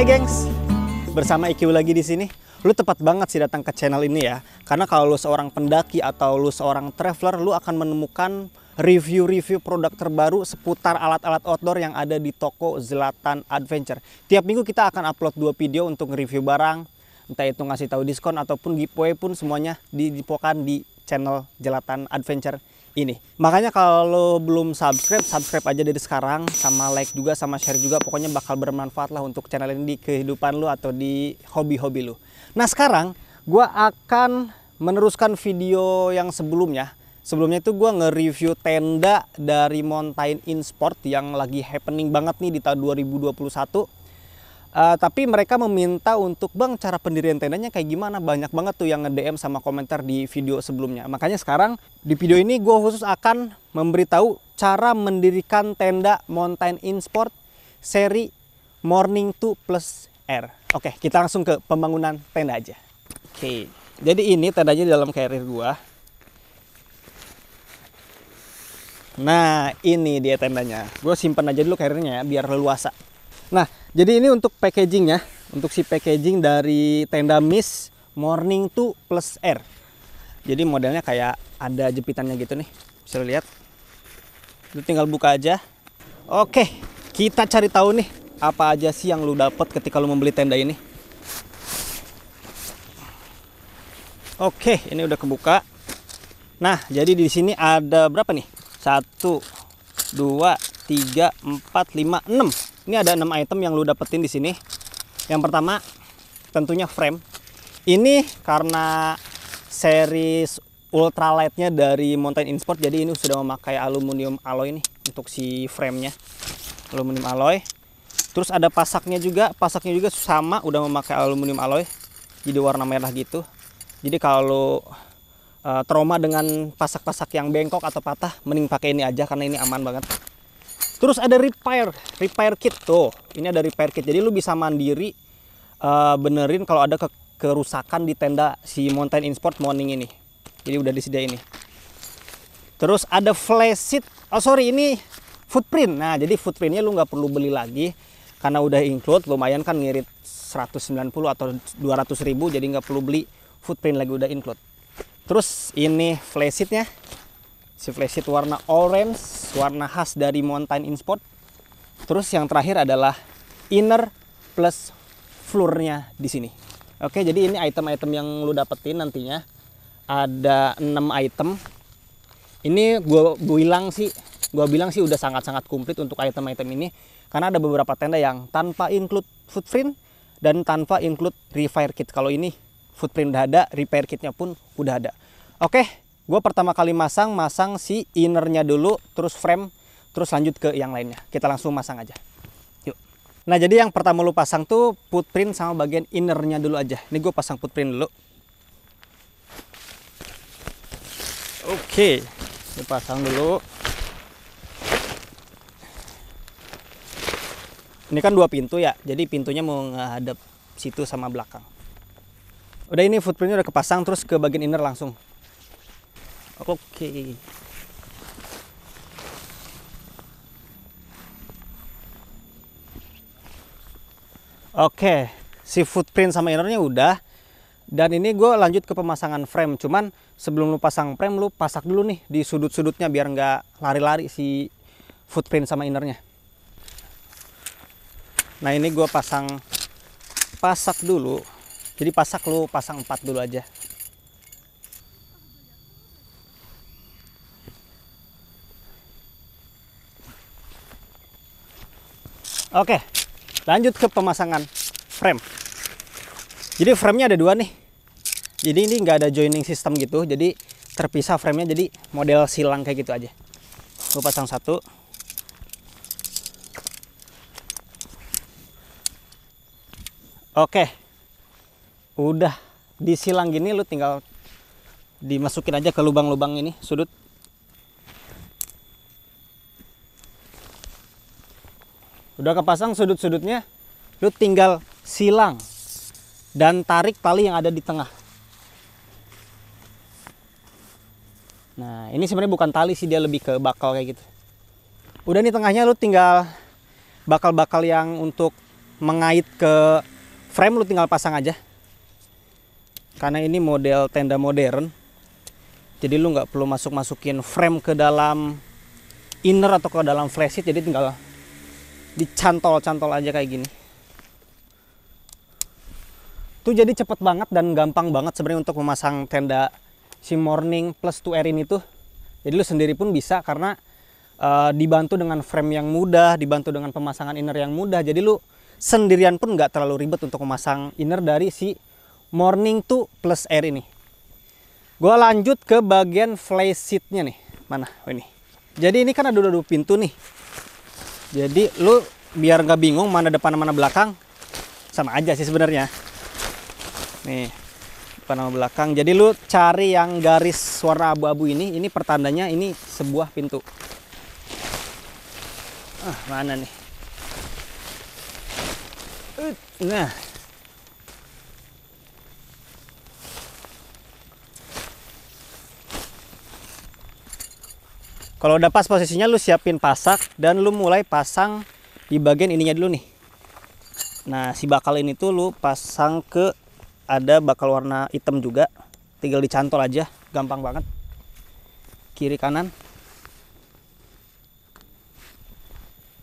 Hai gengs, bersama IQ lagi di sini. Lu tepat banget sih datang ke channel ini ya, karena kalau lu seorang pendaki atau lu seorang traveler, lu akan menemukan review-review produk terbaru seputar alat-alat outdoor yang ada di toko Zlatan Adventure. Tiap minggu kita akan upload dua video untuk review barang, entah itu ngasih tahu diskon ataupun giveaway pun semuanya dipokan di channel Jelatan Adventure ini. Makanya kalau belum subscribe, subscribe aja dari sekarang sama like juga sama share juga pokoknya bakal bermanfaat lah untuk channel ini di kehidupan lu atau di hobi-hobi lu. Nah, sekarang gua akan meneruskan video yang sebelumnya. Sebelumnya itu gue nge-review tenda dari Mountain In Sport yang lagi happening banget nih di tahun 2021 Uh, tapi mereka meminta untuk bang cara pendirian tendanya kayak gimana banyak banget tuh yang nge-DM sama komentar di video sebelumnya makanya sekarang di video ini gue khusus akan memberitahu cara mendirikan tenda mountain in sport seri morning 2 plus R oke okay, kita langsung ke pembangunan tenda aja oke okay. jadi ini tendanya di dalam carrier gue. nah ini dia tendanya gue simpan aja dulu carriernya ya biar leluasa nah jadi ini untuk packaging ya, untuk si packaging dari tenda Miss Morning 2 Plus R. Jadi modelnya kayak ada jepitannya gitu nih, bisa lihat. Lu tinggal buka aja. Oke, kita cari tahu nih apa aja sih yang lu dapat ketika lu membeli tenda ini. Oke, ini udah kebuka. Nah, jadi di sini ada berapa nih? Satu, dua, tiga, empat, lima, enam. Ini ada 6 item yang lu dapetin di sini. Yang pertama tentunya frame. Ini karena seri ultralightnya dari Mountain Insport jadi ini sudah memakai aluminium alloy nih untuk si frame-nya aluminium alloy terus ada pasaknya juga pasaknya juga sama udah memakai aluminium alloy jadi warna merah gitu jadi kalau eh, trauma dengan pasak-pasak yang bengkok atau patah mending pakai ini aja karena ini aman banget Terus ada repair, repair kit tuh. Ini ada repair kit. Jadi lu bisa mandiri uh, benerin kalau ada ke kerusakan di tenda si Mountain Insport Morning ini. Jadi udah disediain ini. Terus ada flash seat. Oh sorry ini footprint. Nah jadi footprintnya lu nggak perlu beli lagi karena udah include. Lumayan kan ngirit 190 atau 200 ribu jadi nggak perlu beli footprint lagi udah include. Terus ini flash seatnya si flashit warna orange warna khas dari mountain In sport terus yang terakhir adalah inner plus floornya di sini oke jadi ini item-item yang lu dapetin nantinya ada 6 item ini gua, bilang sih gua bilang sih udah sangat-sangat komplit untuk item-item ini karena ada beberapa tenda yang tanpa include footprint dan tanpa include repair kit kalau ini footprint udah ada repair kitnya pun udah ada oke gue pertama kali masang masang si innernya dulu terus frame terus lanjut ke yang lainnya kita langsung masang aja yuk nah jadi yang pertama lu pasang tuh footprint sama bagian innernya dulu aja ini gue pasang footprint dulu oke ini pasang dulu ini kan dua pintu ya jadi pintunya mau ngehadap situ sama belakang udah ini footprintnya udah kepasang terus ke bagian inner langsung okay. Oke, okay, si footprint sama innernya udah. Dan ini gue lanjut ke pemasangan frame. Cuman sebelum lu pasang frame, lu pasak dulu nih di sudut-sudutnya biar nggak lari-lari si footprint sama innernya. Nah ini gue pasang pasak dulu. Jadi pasak lu pasang empat dulu aja. Oke, lanjut ke pemasangan frame. Jadi framenya ada dua nih. Jadi ini nggak ada joining system gitu. Jadi terpisah framenya jadi model silang kayak gitu aja. Gue pasang satu. Oke, udah disilang gini lu tinggal dimasukin aja ke lubang-lubang ini sudut udah kepasang sudut-sudutnya lu tinggal silang dan tarik tali yang ada di tengah nah ini sebenarnya bukan tali sih dia lebih ke bakal kayak gitu udah nih tengahnya lu tinggal bakal-bakal yang untuk mengait ke frame lu tinggal pasang aja karena ini model tenda modern jadi lu nggak perlu masuk-masukin frame ke dalam inner atau ke dalam flysheet jadi tinggal dicantol-cantol aja kayak gini tuh jadi cepet banget dan gampang banget sebenarnya untuk memasang tenda si morning plus two air ini tuh. jadi lu sendiri pun bisa karena uh, dibantu dengan frame yang mudah dibantu dengan pemasangan inner yang mudah jadi lu sendirian pun nggak terlalu ribet untuk memasang inner dari si morning two plus air ini gue lanjut ke bagian fly seatnya nih mana oh, ini jadi ini kan ada dua, dua pintu nih jadi lu biar nggak bingung mana depan mana belakang sama aja sih sebenarnya. Nih depan sama belakang. Jadi lu cari yang garis warna abu-abu ini. Ini pertandanya ini sebuah pintu. Ah, mana nih? Nah, Kalau udah pas posisinya lu siapin pasak dan lu mulai pasang di bagian ininya dulu nih. Nah, si bakal ini tuh lu pasang ke ada bakal warna hitam juga. Tinggal dicantol aja, gampang banget. Kiri kanan.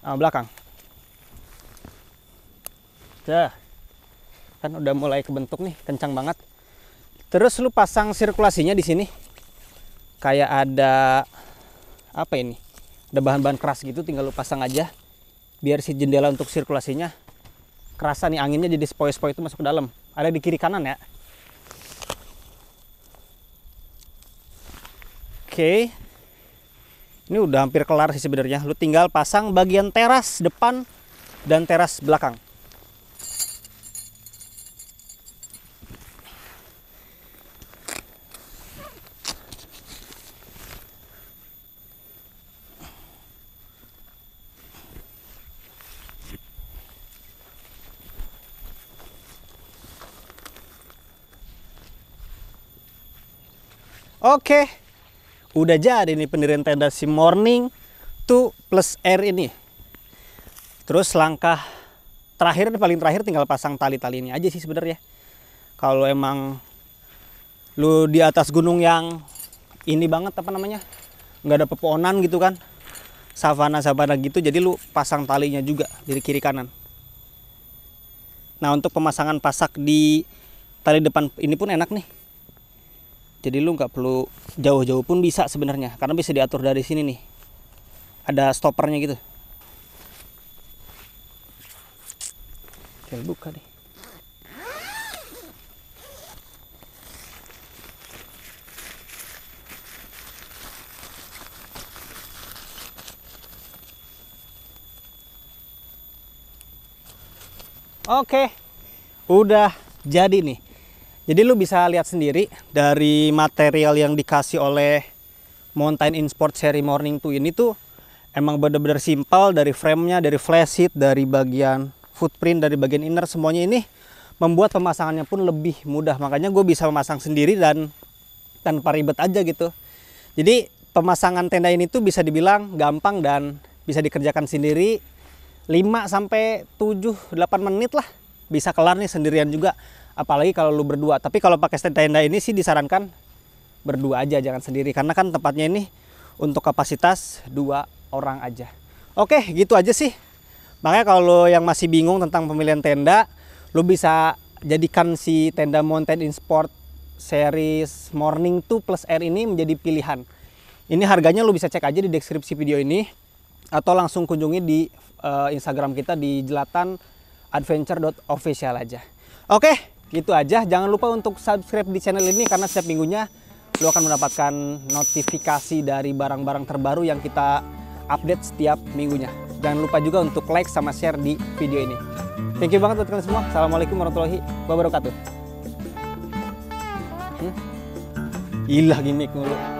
Ah, belakang. Dah. Kan udah mulai kebentuk nih, kencang banget. Terus lu pasang sirkulasinya di sini. Kayak ada apa ini ada bahan-bahan keras gitu tinggal lu pasang aja biar si jendela untuk sirkulasinya kerasa nih anginnya jadi spoi-spoi itu masuk ke dalam ada di kiri kanan ya oke ini udah hampir kelar sih sebenarnya lu tinggal pasang bagian teras depan dan teras belakang Oke, udah jadi nih pendirian tenda si morning tuh plus air ini. Terus langkah terakhir paling terakhir tinggal pasang tali-tali ini aja sih sebenarnya. Kalau emang lu di atas gunung yang ini banget apa namanya nggak ada pepohonan gitu kan savana savana gitu jadi lu pasang talinya juga dari kiri kanan nah untuk pemasangan pasak di tali depan ini pun enak nih jadi lu nggak perlu jauh-jauh pun bisa sebenarnya karena bisa diatur dari sini nih ada stoppernya gitu Oke, buka deh Oke, udah jadi nih. Jadi lu bisa lihat sendiri dari material yang dikasih oleh Mountain in Sport Seri Morning 2 ini tuh emang bener-bener simpel dari framenya, dari flash seat, dari bagian footprint, dari bagian inner semuanya ini membuat pemasangannya pun lebih mudah. Makanya gue bisa memasang sendiri dan tanpa ribet aja gitu. Jadi pemasangan tenda ini tuh bisa dibilang gampang dan bisa dikerjakan sendiri 5 sampai 7 8 menit lah bisa kelar nih sendirian juga apalagi kalau lu berdua tapi kalau pakai stand tenda ini sih disarankan berdua aja jangan sendiri karena kan tempatnya ini untuk kapasitas dua orang aja oke gitu aja sih makanya kalau yang masih bingung tentang pemilihan tenda lu bisa jadikan si tenda mountain in sport series morning 2 plus air ini menjadi pilihan ini harganya lu bisa cek aja di deskripsi video ini atau langsung kunjungi di uh, Instagram kita di jelatan adventure.official aja. Oke, okay, gitu aja, jangan lupa untuk subscribe di channel ini karena setiap minggunya lo akan mendapatkan notifikasi dari barang-barang terbaru yang kita update setiap minggunya. Jangan lupa juga untuk like sama share di video ini. Thank you banget buat kalian semua. Assalamualaikum warahmatullahi wabarakatuh. Hmm? Ilah gimmick mulu.